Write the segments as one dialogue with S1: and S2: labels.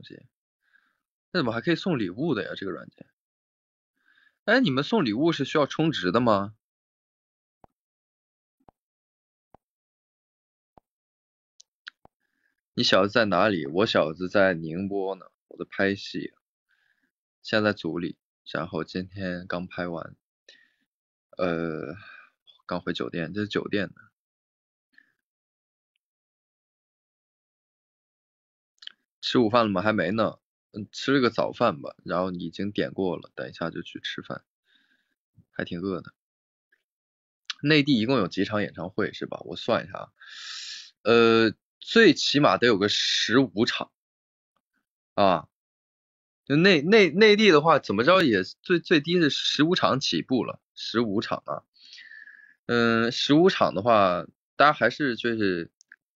S1: 东西，那怎么还可以送礼物的呀？这个软件。哎，你们送礼物是需要充值的吗？你小子在哪里？我小子在
S2: 宁波呢，我在拍戏，现在组里，然后今天刚
S1: 拍完，呃，刚回酒店，这是酒店呢。吃午饭了吗？还没呢，嗯，吃了个早饭吧，然后已经点过了，等一下就去吃饭，
S2: 还挺饿的。内地一共有几场演唱会是吧？我算一下啊，呃，最起码得有个十五场啊，就内内内地的话，怎么着也最最低是十五场起步了，十五场啊，嗯，十五场的话，大家还是就是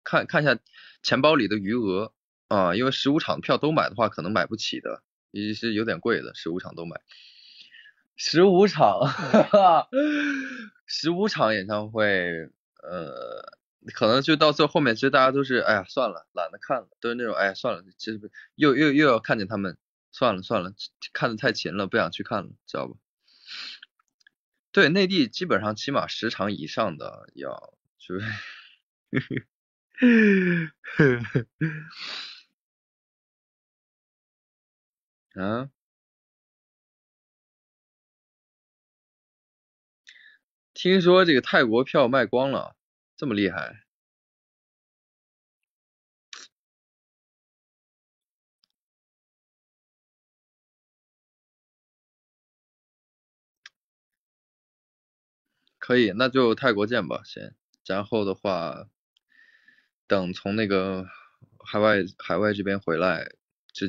S2: 看看一下钱包里的余额。啊，因为十五场票都买的话，可能买不起的，也是有点贵的。十五场都买，十五场，十五场演唱会，呃，可能就到最后面，其实大家都是，哎呀，算了，懒得看了，都是那种，哎，算了，其实又又又要看见他们，算了算了，看得太勤了，不想去看了，知道吧？对，内地基本上起码十场以上的要，就是。
S1: 啊，听说这个泰国票卖光了，这么厉害？可以，那就泰国见吧，先。然后的
S2: 话，等从那个海外海外这边回来。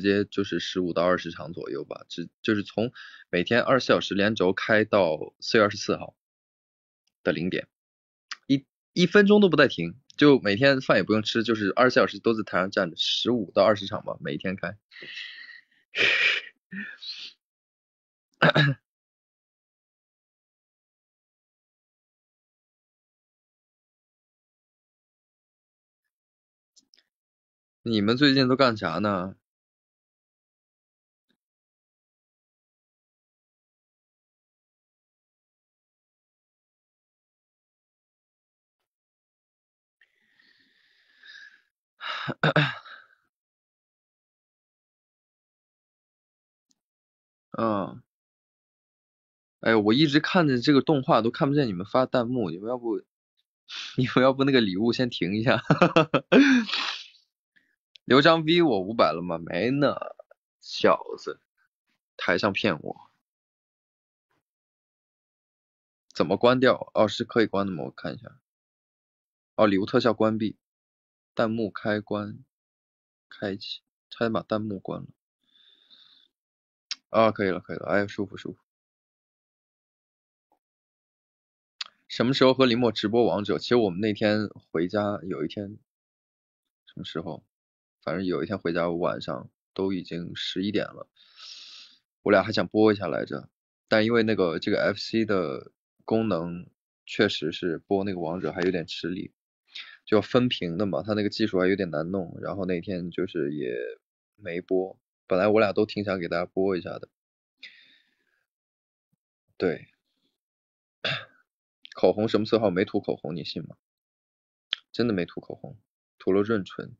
S2: 直接就是十五到二十场左右吧，只就是从每天二十四小时连轴开到四月二十四号的零点，一一分钟都不带停，就每天饭也不用吃，就是二十四小时都在台上站着，十五到二十场吧，每一天
S1: 开。你们最近都干啥呢？嗯，哎，呦，我一直看着这个动画，都看不见你们发弹幕，你们要不，你们要不那
S2: 个礼物先停一下，刘江 V 我五百了吗？没呢，小子，还想骗我？怎么关掉？哦，是可以关的吗？我看一下，哦，礼物特效关闭。弹幕开关，开启，差点把弹幕关了。啊，可以了，可以了，哎呀，舒服舒服。什么时候和林墨直播王者？其实我们那天回家有一天，什么时候？反正有一天回家，晚上都已经十一点了，我俩还想播一下来着，但因为那个这个 FC 的功能确实是播那个王者还有点吃力。就分屏的嘛，他那个技术还有点难弄，然后那天就是也没播。本来我俩都挺想给大家播一下的，对，口红什么色号没涂口红你信吗？
S1: 真的没涂口红，涂了润唇。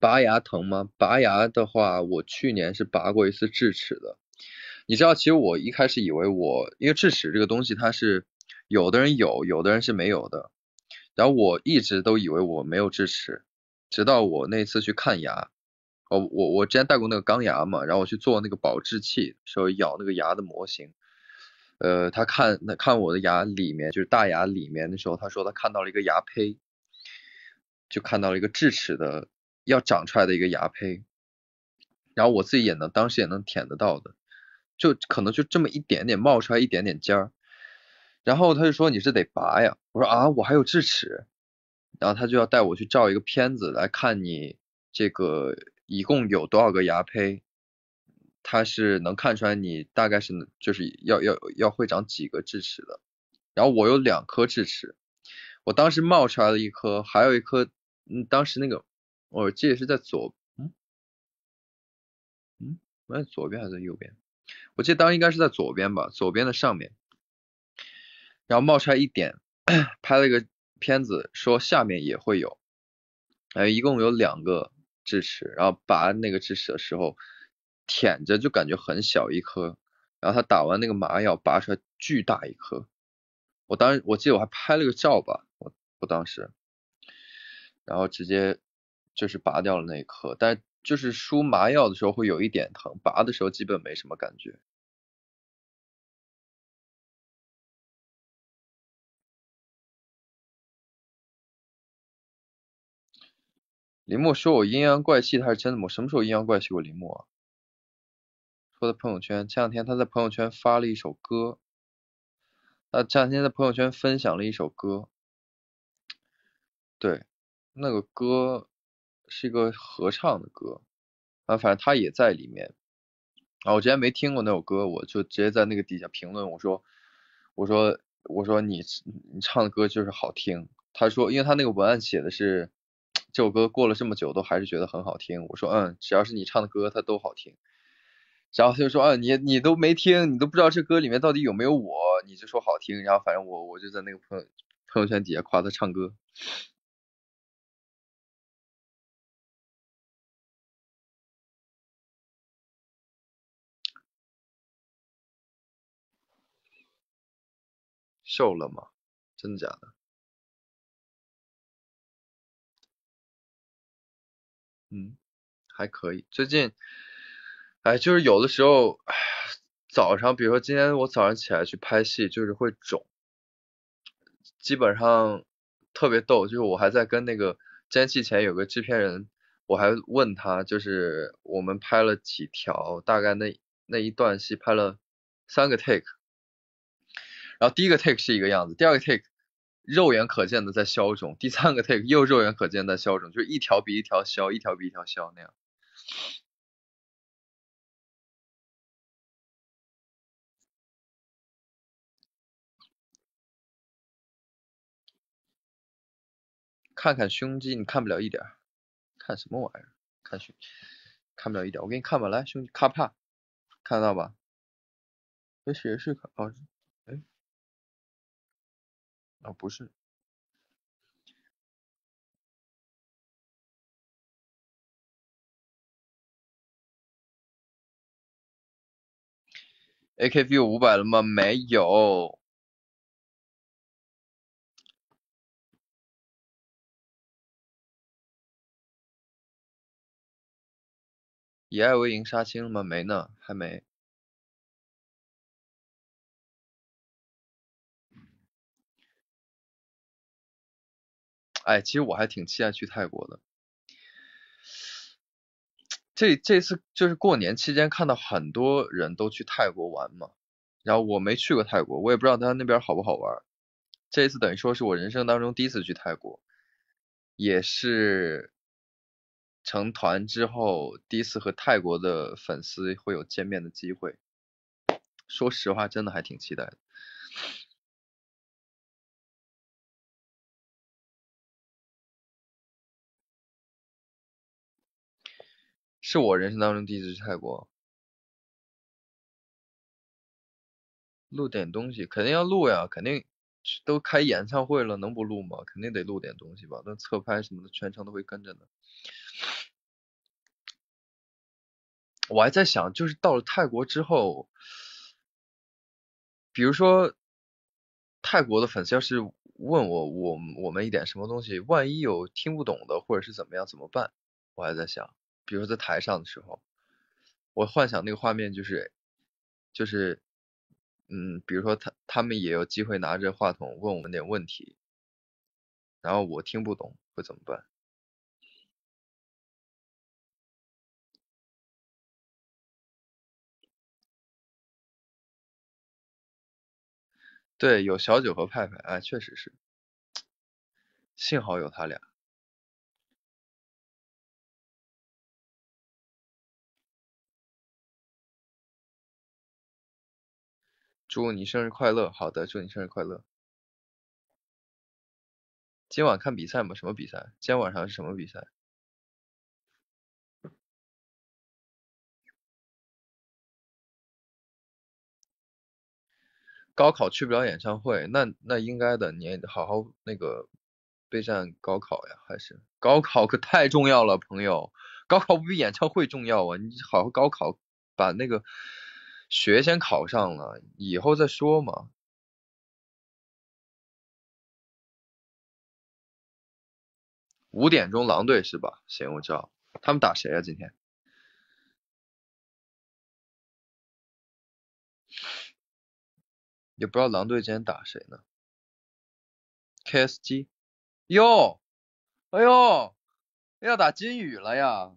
S1: 拔牙疼吗？拔牙的话，我去年是拔过一次智齿的。
S2: 你知道，其实我一开始以为我，因为智齿这个东西，它是有的人有，有的人是没有的。然后我一直都以为我没有智齿，直到我那次去看牙。哦，我我之前戴过那个钢牙嘛，然后我去做那个保质器，时候咬那个牙的模型。呃，他看那看我的牙里面，就是大牙里面的时候，他说他看到了一个牙胚，就看到了一个智齿的。要长出来的一个牙胚，然后我自己也能当时也能舔得到的，就可能就这么一点点冒出来一点点尖儿，然后他就说你是得拔呀，我说啊我还有智齿，然后他就要带我去照一个片子来看你这个一共有多少个牙胚，他是能看出来你大概是就是要要要会长几个智齿的，然后我有两颗智齿，我当时冒出来了一颗，还有一颗嗯当时那个。我记得是在左，嗯，嗯，我在左边还是右边？我记得当时应该是在左边吧，左边的上面，然后冒出来一点，拍了一个片子，说下面也会有，呃，一共有两个智齿，然后拔那个智齿的时候，舔着就感觉很小一颗，然后他打完那个麻药，拔出来巨大一颗，我当，我记得我还拍了个照吧，我我当时，然后直接。就是拔掉
S1: 了那一颗，但就是输麻药的时候会有一点疼，拔的时候基本没什么感觉。林木说我阴阳怪气，他是真的吗？我什么时候阴阳怪气过林木啊？说他朋友圈，前两
S2: 天他在朋友圈发了一首歌，他前两天在朋友圈分享了一首歌，对，那个歌。是一个合唱的歌，啊，反正他也在里面。啊，我之前没听过那首歌，我就直接在那个底下评论，我说，我说，我说你你唱的歌就是好听。他说，因为他那个文案写的是，这首歌过了这么久都还是觉得很好听。我说，嗯，只要是你唱的歌，它都好听。然后他就说，啊，你你都没听，你都不知道这歌里面到底有没有我，你就说好听。然后反正我我就在那个朋友
S1: 朋友圈底下夸他唱歌。瘦了吗？真的假的？嗯，还可以。最近，哎，就是有的时候，
S2: 早上，比如说今天我早上起来去拍戏，就是会肿。基本上特别逗，就是我还在跟那个接戏前有个制片人，我还问他，就是我们拍了几条，大概那那一段戏拍了三个 take。然后第一个 take 是一个样子，第二个 take 肉眼可见的在消肿，第三个 take 又肉眼可见在消肿，就是一条比一条消，一条
S1: 比一条消那样。看看胸肌，你看不了一点儿，看什么玩意儿？看胸，看不了一点儿，我给你看吧，来，胸肌，卡看看到吧？这是可哦。啊不是，AKV 五百了吗？没有。以爱为营杀青了吗？没呢，还没。哎，其实我还挺期待去泰国的。
S2: 这这次就是过年期间看到很多人都去泰国玩嘛，然后我没去过泰国，我也不知道他那边好不好玩。这次等于说是我人生当中第一次去泰国，也是成团之后第一次和泰国的粉丝会有见面的机会。
S1: 说实话，真的还挺期待的。是我人生当中第一次去泰国，
S2: 录点东西肯定要录呀，肯定都开演唱会了，能不录吗？肯定得录点东西吧，那侧拍什么的全程都会跟着的。我还在想，就是到了泰国之后，比如说泰国的粉丝要是问我我我们一点什么东西，万一有听不懂的或者是怎么样怎么办？我还在想。比如在台上的时候，我幻想那个画面就是，就是，嗯，比如说他他们也有机会拿着话筒问我们点问题，
S1: 然后我听不懂会怎么办？对，有小九和派派，哎，确实是，幸好有他俩。祝你生日快乐。好的，祝你生日快乐。今晚看比赛吗？什么比赛？今天晚上是什么比赛？高考去不了演唱会，那那应该的，你好
S2: 好那个备战高考呀，还是高考可太重要了，朋友，高考不比演唱会重要啊，你好好高考，把那个。学先
S1: 考上了，以后再说嘛。五点钟狼队是吧？行，我知道。他们打谁啊？今天也不知道狼队今天打谁呢
S2: ？KSG。哟，哎呦，要打金宇了呀！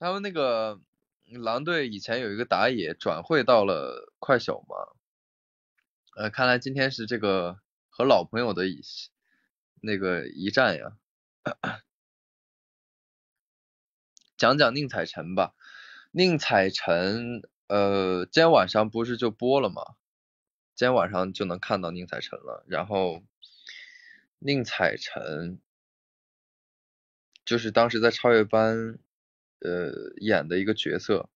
S2: 他们那个。狼队以前有一个打野转会到了快手嘛，呃，看来今天是这个和老朋友的一那个一战呀。讲讲宁采臣吧，宁采臣，呃，今天晚上不是就播了吗？今天晚上就能看到宁采臣了。然后宁采臣就是当时在超越班。
S1: 呃，演的一个角色，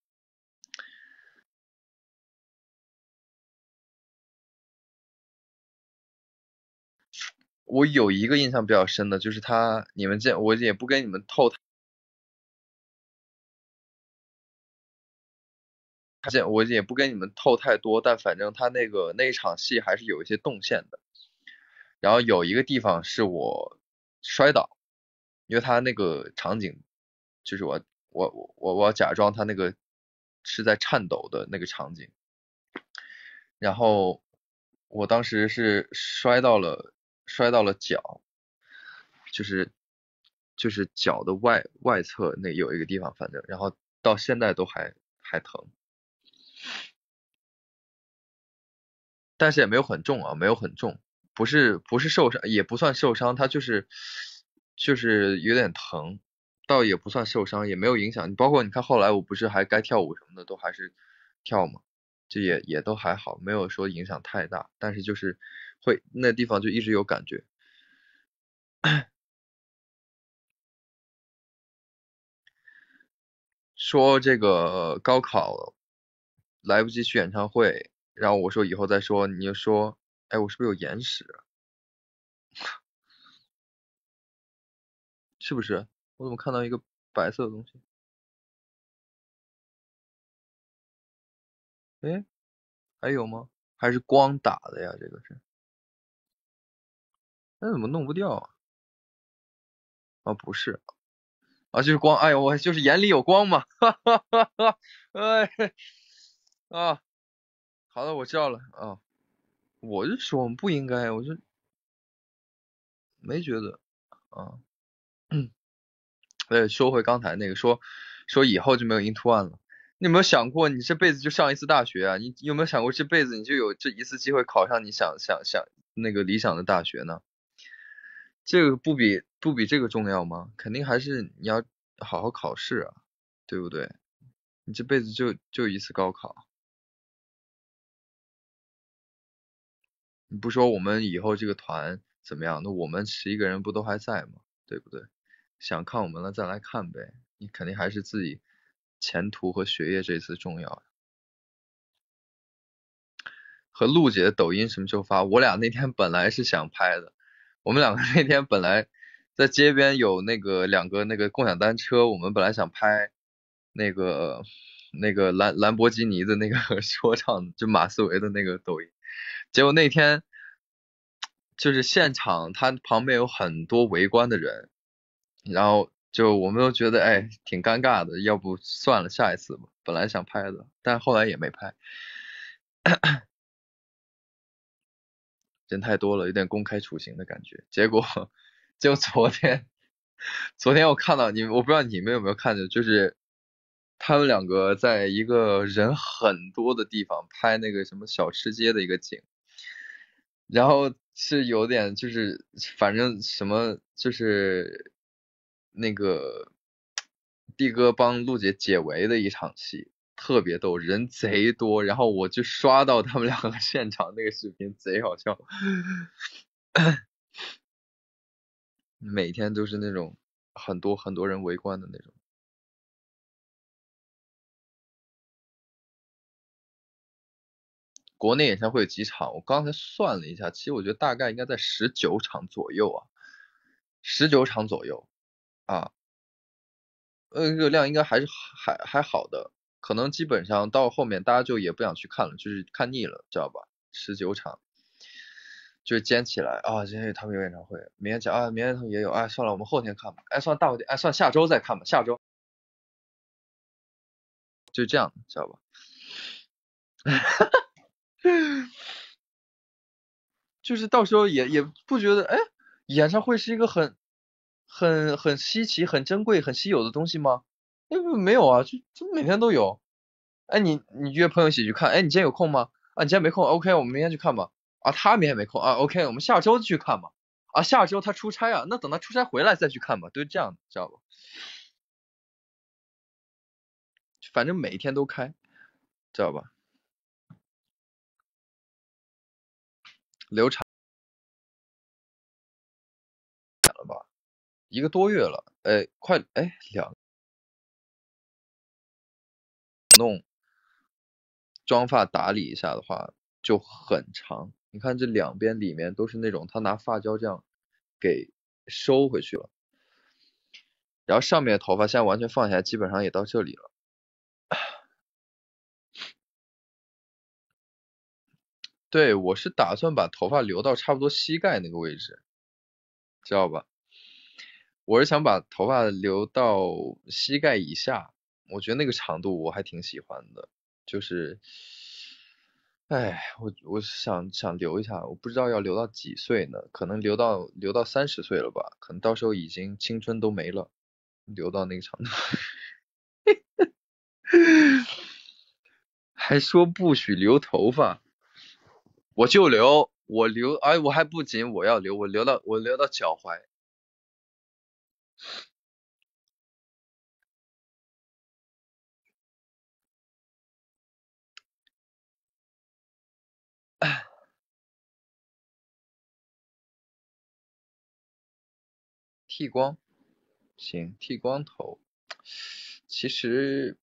S1: 我有一个印象比较深的，就是他，你们见我也不跟你们透，
S2: 他见我也不跟你们透太多，但反正他那个那一场戏还是有一些动线的，然后有一个地方是我摔倒，因为他那个场景就是我。我我我我假装他那个是在颤抖的那个场景，然后我当时是摔到了摔到了脚，就是就是脚的外外侧那有一个地方，反正然后到现在都还还疼，但是也没有很重啊，没有很重，不是不是受伤，也不算受伤，他就是就是有点疼。倒也不算受伤，也没有影响。你包括你看，后来我不是还该跳舞什么的都还是跳嘛，这也也都还好，没有说影响太大。但是就是会那地方就一直有感觉。
S1: 说这个高考来不及去演
S2: 唱会，然后我说以后再说，你就说，哎，我是不是有延时？
S1: 是不是？我怎么看到一个白色的东西？哎，还有吗？还是光打的呀？这个是，那怎么弄不掉啊？啊不是，啊就是光，哎
S2: 呀我就是眼里有光嘛，哈哈哈哈哎，啊，好的我知道了啊，我就说我们不应该，我就没觉得啊。对，说回刚才那个，说说以后就没有 into one 了，你有没有想过，你这辈子就上一次大学啊？你有没有想过，这辈子你就有这一次机会考上你想想想那个理想的大学呢？这个不比不比这个重要吗？肯定还是你要好好
S1: 考试啊，对不对？你这辈子就就一次高考，你不说我们以后这个团怎
S2: 么样，那我们十一个人不都还在吗？对不对？想看我们了再来看呗，你肯定还是自己前途和学业这次重要和陆姐的抖音什么时候发？我俩那天本来是想拍的，我们两个那天本来在街边有那个两个那个共享单车，我们本来想拍那个那个兰兰博基尼的那个 说唱，就马思维的那个抖音。结果那天就是现场，他旁边有很多围观的人。然后就我们都觉得哎挺尴尬的，要不算了下一次吧。本来想拍的，但后来也没拍，人太多了，有点公开处刑的感觉。结果就昨天，昨天我看到你，我不知道你们有没有看见，就是他们两个在一个人很多的地方拍那个什么小吃街的一个景，然后是有点就是反正什么就是。那个的哥帮璐姐解围的一场戏特别逗，人贼多，然后我就刷到他们两个现场那个视频，贼好笑。
S1: 每天都是那种很多很多人围观的那种。国内演唱会有几场？我刚才算了一下，其实我觉得大概应该在十九场
S2: 左右啊，十九场左右。啊，那个量应该还是还还好的，可能基本上到后面大家就也不想去看了，就是看腻了，知道吧？十九场，就是捡起来啊，今天他们有演唱会，明天讲啊，明天他们也有，哎，算了，我们后天看吧，哎，算大后天，哎，算下周再看吧，下周，
S1: 就这样知道吧？就是到时候也也不觉得，哎，
S2: 演唱会是一个很。很很稀奇、很珍贵、很稀有的东西吗？那不没有啊，就就每天都有。哎，你你约朋友一起去看。哎，你今天有空吗？啊，你今天没空。OK，我们明天去看吧。啊，他明天没空啊。OK，我们下周去看吧。啊，下周他出差啊，那等他出差回来再去看吧。都是这样的，知道吧？
S1: 反正每天都开，知道吧？流产。一个多月了，哎，快哎两弄妆发打
S2: 理一下的话就很长，你看这两边里面都是那种他拿发胶这样给收回去了，然后上面的头发现在完全放下来，基本上也到这里了。对我是打算把头发留到差不多膝盖那个位置，知道吧？我是想把头发留到膝盖以下，我觉得那个长度我还挺喜欢的。就是，哎，我我想想留一下，我不知道要留到几岁呢？可能留到留到三十岁了吧？可能到时候已经青春都没了，留到那个长度。还说不许留
S1: 头发，
S2: 我就留，我留，哎，我还不仅我要留，我留到
S1: 我留到脚踝。剃光，行，剃光头，
S2: 其实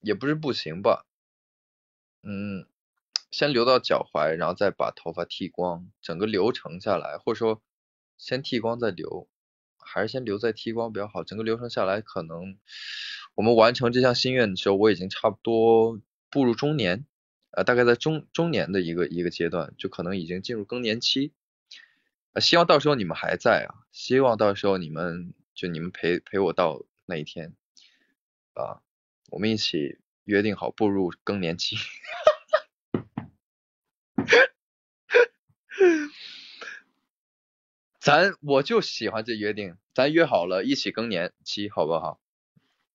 S2: 也不是不行吧，嗯，先留到脚踝，然后再把头发剃光，整个流程下来，或者说先剃光再留。还是先留在剃光比较好。整个流程下来，可能我们完成这项心愿的时候，我已经差不多步入中年，呃，大概在中中年的一个一个阶段，就可能已经进入更年期。呃，希望到时候你们还在啊，希望到时候你们就你们陪陪我到那一天，啊，我们一起约定好步入更年期。咱我就喜欢这约定，咱约好了一起更年期，好不好？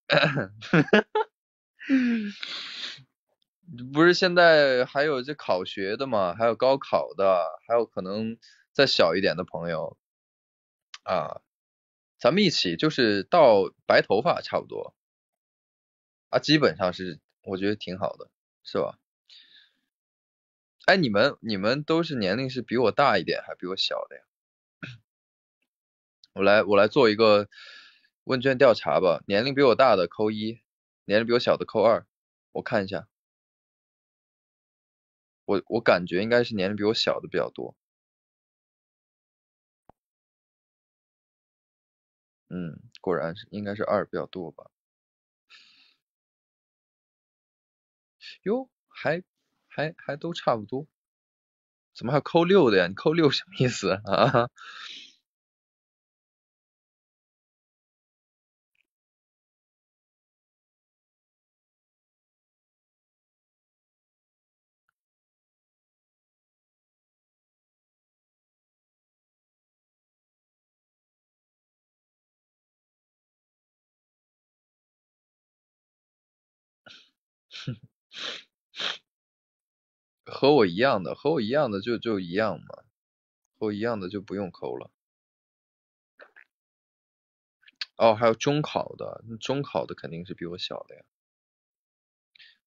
S2: 不是现在还有这考学的吗？还有高考的，还有可能再小一点的朋友啊，咱们一起就是到白头发差不多啊，基本上是我觉得挺好的，是吧？哎，你们你们都是年龄是比我大一点，还比我小的呀？我来，我来做一个问卷调查吧。年龄比我大的
S1: 扣一，年龄比我小的扣二。我看一下，我我感觉应该是年龄比我小的比较多。嗯，果然是，应该是二比较多吧。哟，还还还都差不多，怎么还扣六的呀？你扣六什么意思啊？
S2: 和我一样的，和我一样的就就一样嘛，和我一样的就不用抠了。哦，还有中考的，中考的肯
S1: 定是比我小的呀。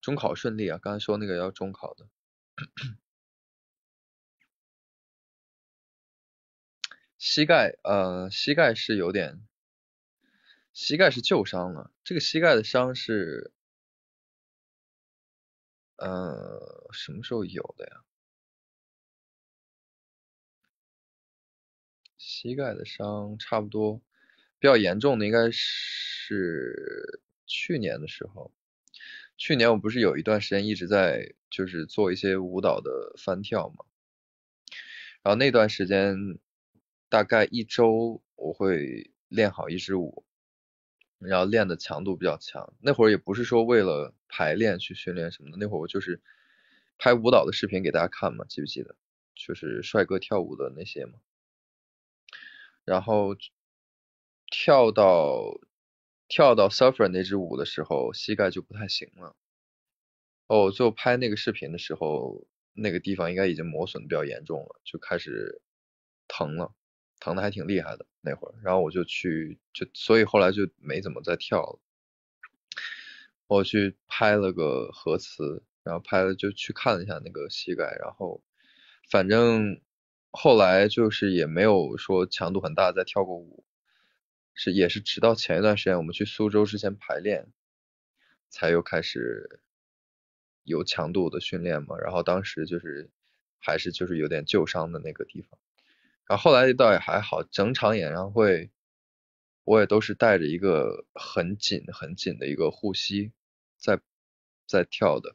S1: 中考顺利啊！刚才说那个要中考的，膝盖呃，膝盖是有点，膝盖是旧伤了，这个膝盖的伤是。呃，什么时候有的呀？膝盖的伤差不多比较严重的应该是
S2: 去年的时候。去年我不是有一段时间一直在就是做一些舞蹈的翻跳嘛，然后那段时间大概一周我会练好一支舞。然后练的强度比较强，那会儿也不是说为了排练去训练什么的，那会儿我就是拍舞蹈的视频给大家看嘛，记不记得？就是帅哥跳舞的那些嘛。然后跳到跳到 Suffer 那支舞的时候，膝盖就不太行了。哦，最后拍那个视频的时候，那个地方应该已经磨损比较严重了，就开始疼了。疼的还挺厉害的那会儿，然后我就去就所以后来就没怎么再跳了。我去拍了个核磁，然后拍了就去看了一下那个膝盖，然后反正后来就是也没有说强度很大再跳过舞，是也是直到前一段时间我们去苏州之前排练才又开始有强度的训练嘛，然后当时就是还是就是有点旧伤的那个地方。然后后来倒也还好，整场演唱会我也都是带着一个很紧很紧的一个护膝在在跳的。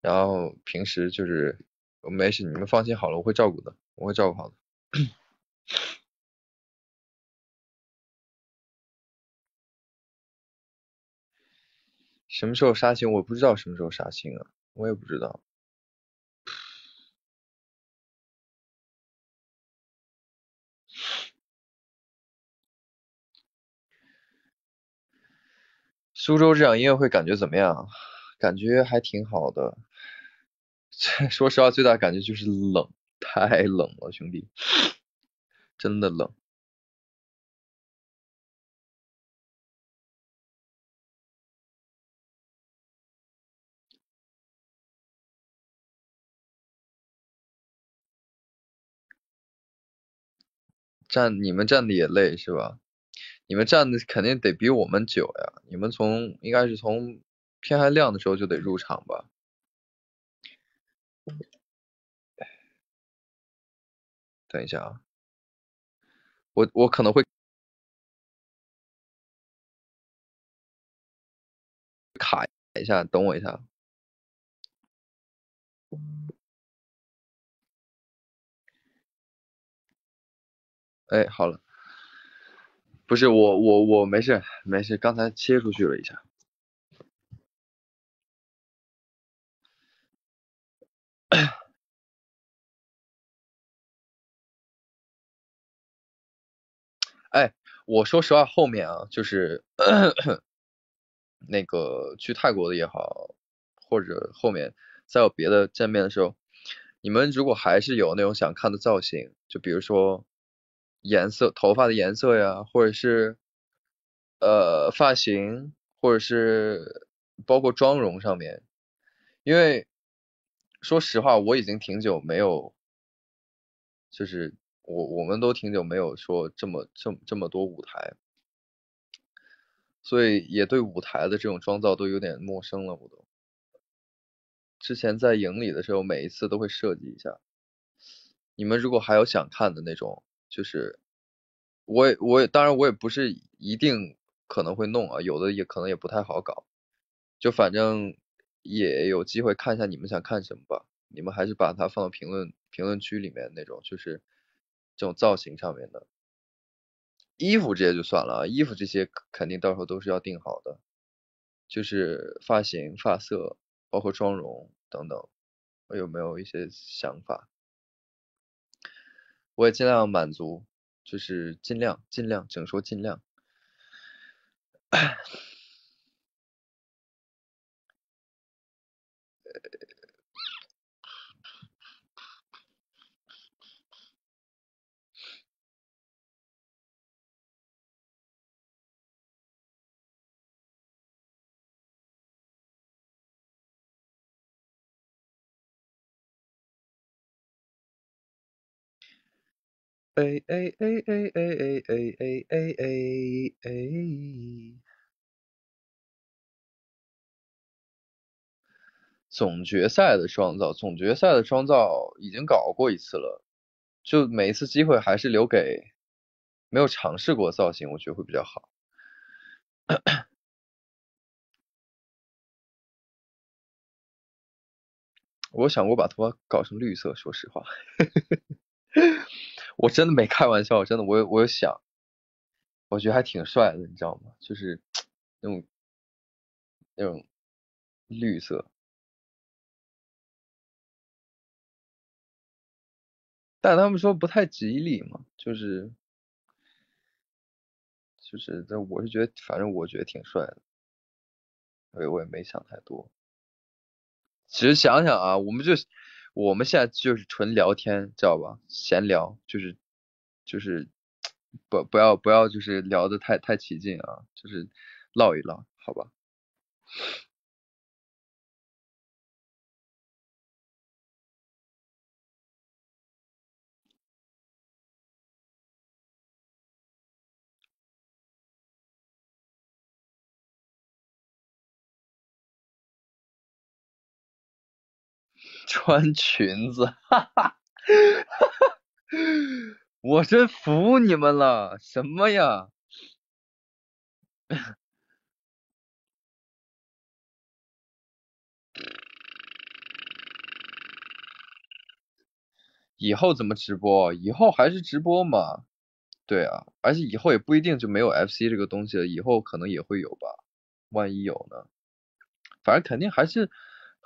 S2: 然后平
S1: 时就是没事，你们放心好了，我会照顾的，我会照顾好的。什么时候杀青？我不知道什么时候杀青啊，我也不知道。
S2: 苏州这场音乐会感觉怎么样？感觉还挺好的。
S1: 说实话，最大感觉就是冷，太冷了，兄弟，真的冷。站你们站的也累是吧？你们站的肯定得比我们久呀，你们从应该是从天还亮的时候就得入场吧？等一下啊，我我可能会卡一下，等我一下。哎，好了。不是我，我我没事，没事，刚才切出去了一下。哎，我说实话，后面啊，就是
S2: 那个去泰国的也好，或者后面再有别的见面的时候，你们如果还是有那种想看的造型，就比如说。颜色、头发的颜色呀，或者是呃发型，或者是包括妆容上面，因为说实话，我已经挺久没有，就是我我们都挺久没有说这么这这么多舞台，所以也对舞台的这种妆造都有点陌生了。我都，之前在营里的时候，每一次都会设计一下，你们如果还有想看的那种。就是，我也我当然我也不是一定可能会弄啊，有的也可能也不太好搞，就反正也有机会看一下你们想看什么吧。你们还是把它放到评论评论区里面那种，就是这种造型上面的，衣服这些就算了啊，衣服这些肯定到时候都是要定好的，就是发型、发色，包括妆容等等，我有没有一些想法？我也尽量满足，就是尽量尽量，请说尽量。
S1: 哎哎哎哎哎哎哎哎哎哎！
S2: 总决赛的双造，总决赛的双造已经搞过一次了，就每一次机会还是留给
S1: 没有尝试过造型，我觉得会比较好。我想过把头发搞成绿色，说实话。我真的没开玩笑，真的，我有我有想，我觉得还挺帅的，你知道吗？就是那种那种绿色，但他们说不太吉利嘛，就是就是这，我是觉得反正我觉得挺帅的，
S2: 所以我也没想太多。其实想想啊，我们就。我们现在就是纯聊天，知道吧？闲聊就是，就是
S1: 不不要不要，就是聊的太太起劲啊，就是唠一唠，好吧？穿裙子，哈哈，哈哈，我真服你们了，什么呀？
S2: 以后怎么直播？以后还是直播嘛？对啊，而且以后也不一定就没有 FC 这个东西了，以后可能也会有吧，万一有呢？反正肯定还是。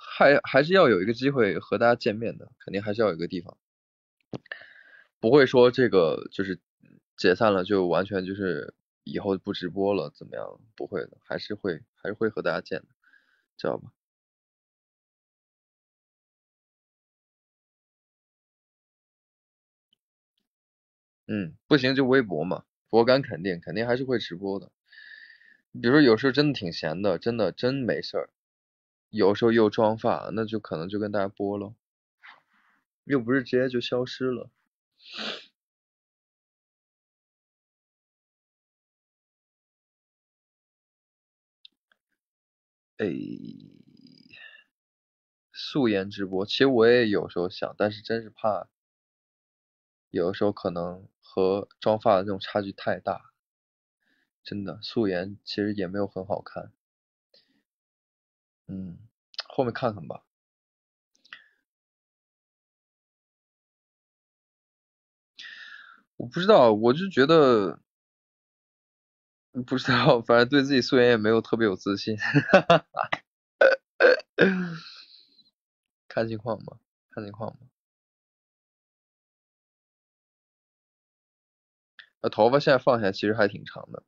S2: 还还是要有一个机会和大家见面的，肯定还是要有一个地方，不会说这个就是解散了就完全就是以后不直播了怎么样？不会的，还是会
S1: 还是会和大家见的，知道吧？嗯，不行就微博嘛，我敢肯定，肯定还是会直播的。比如说有时候真的挺
S2: 闲的，真的真没事儿。有时候又妆发，那就可能就跟大家播了，
S1: 又不是直接就消失了。诶，素颜直播，其实
S2: 我也有时候想，但是真是怕，有的时候可能和妆发的那种差距太大，真的素颜其实也没有很好看。
S1: 嗯，后面看看吧。我不知道，我就觉得不知道，反正对自己素颜也没有特别有自信，看情况吧，看情况吧。头发现在放下其实还挺长的。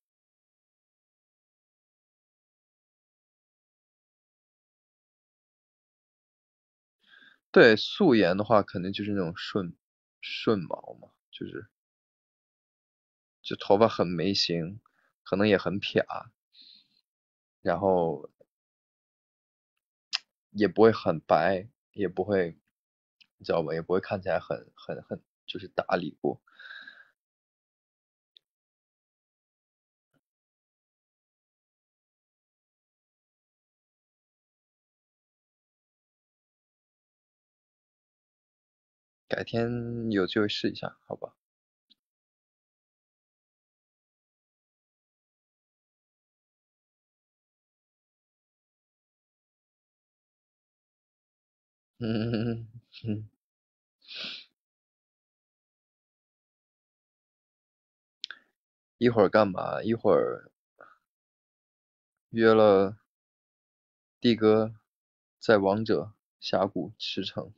S1: 对素颜的话，肯定就是那种顺顺毛嘛，就是
S2: 就头发很没型，可能也很撇，然后也不会很白，也不会
S1: 你知道吧，也不会看起来很很很就是打理过。改天有机会试一下，好吧。嗯一会儿干嘛？一会儿约了帝哥在王者峡谷驰骋。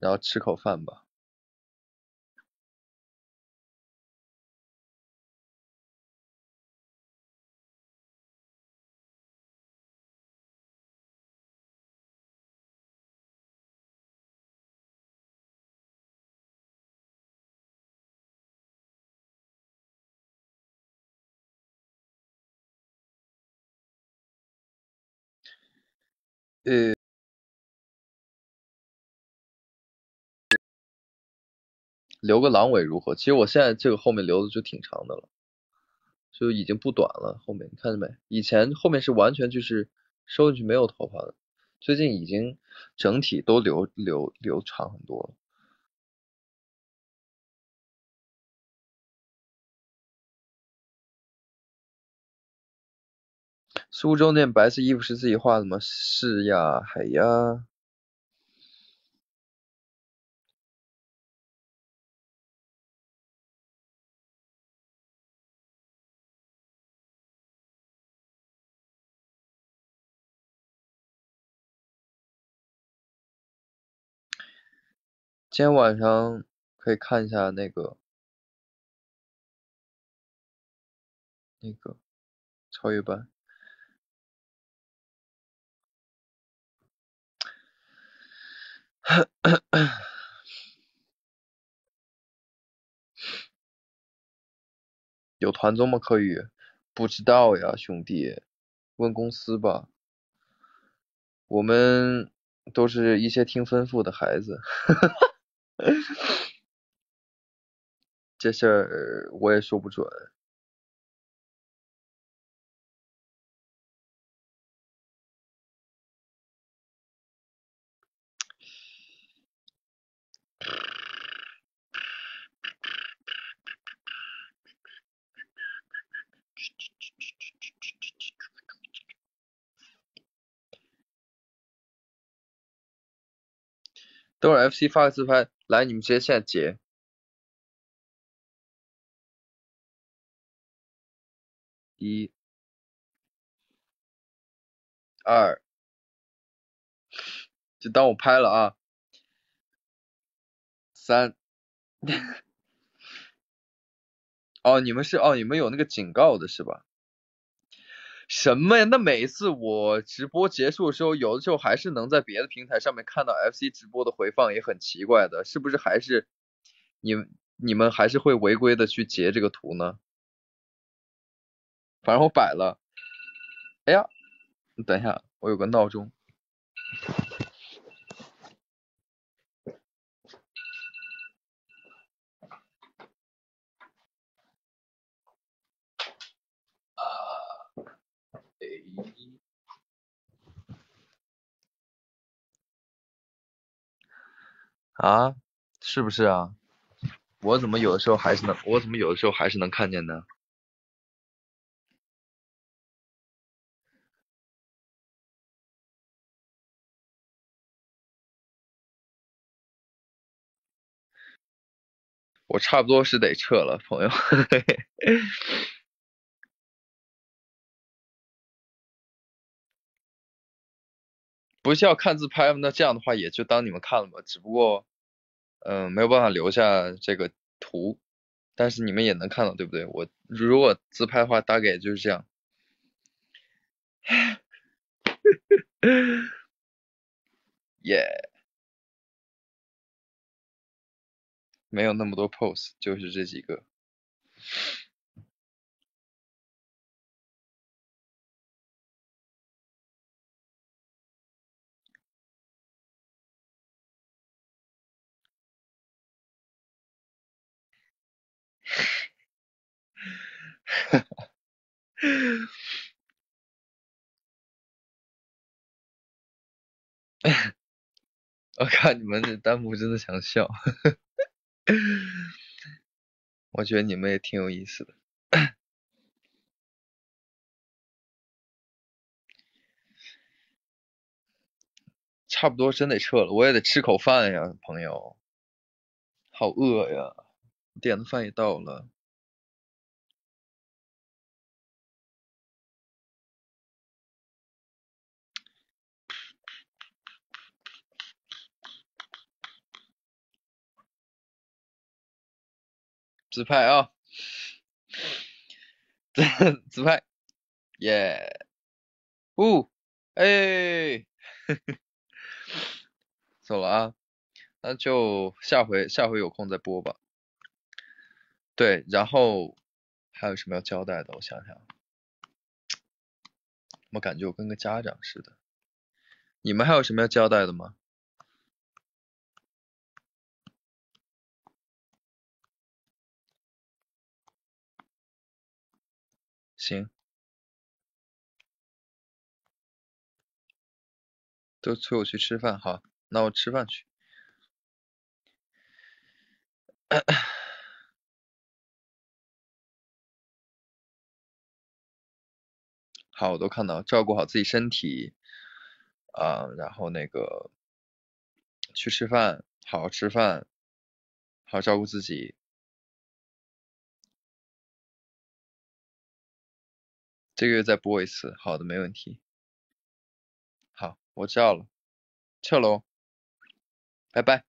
S1: 然后吃口饭吧。呃。留个狼尾如何？其实我现在
S2: 这个后面留的就挺长的了，就已经不短了。后面你看见没？以前后面是完全就是收进去没有头发的，最近已经整体都留
S1: 留留长很多了。苏州那白色衣服是自己画的吗？是呀，海呀。今天晚上可以看一下那个，那个超越班。有团综吗？科宇？不知道呀，兄弟，
S2: 问公司吧。我们都是一些听吩
S1: 咐的孩子。这事儿我也说不准。等会儿 F C 发个自拍。来，你们接下节，一、二，就当我拍了啊，三，
S2: 哦，你们是哦，你们有那个警告的是吧？什么呀？那每次我直播结束的时候，有的时候还是能在别的平台上面看到 FC 直播的回放，也很奇怪的，是不是？还是你你们还是会违规的去截这个图呢？反正我摆了。哎呀，你等一下，我有个闹钟。
S1: 啊，是不是啊？我怎么有的时候还是能，我怎么有的时候还是能看见呢？我差不多是得撤了，朋友。不是要看自拍吗？那这样的话也就当你们
S2: 看了吧。只不过，嗯，没有办法留下这个图，但是你们也能看到，对不对？我如果自拍的话，大概也就是这样。
S1: 耶，没有那么多 pose，就是这几个。哈 哈，我看你们这弹幕真的想笑，我觉得你们也挺有意思的。差不多真得撤了，我也得吃口饭呀，朋友，好饿呀，点的饭也到了。自拍啊，自自拍，耶，
S2: 呜，哎，走了啊，那就下回下回有空再播吧。对，然后还有什么要交代的？我想想，
S1: 我感觉我跟个家长似的。你们还有什么要交代的吗？都催我去吃饭，好，那我吃饭去。好，我都看到，照顾好自己身体，啊，然后那个去吃饭，好好吃饭，好好照顾自己。这个月再播一次，好的，没问题。我知道了，撤喽，拜拜。